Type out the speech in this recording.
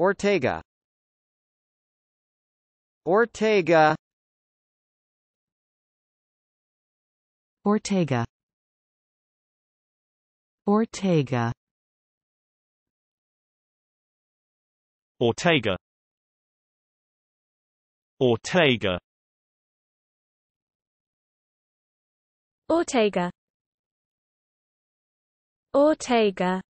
Ortega Ortega Ortega Ortega Ortega Ortega Ortega Ortega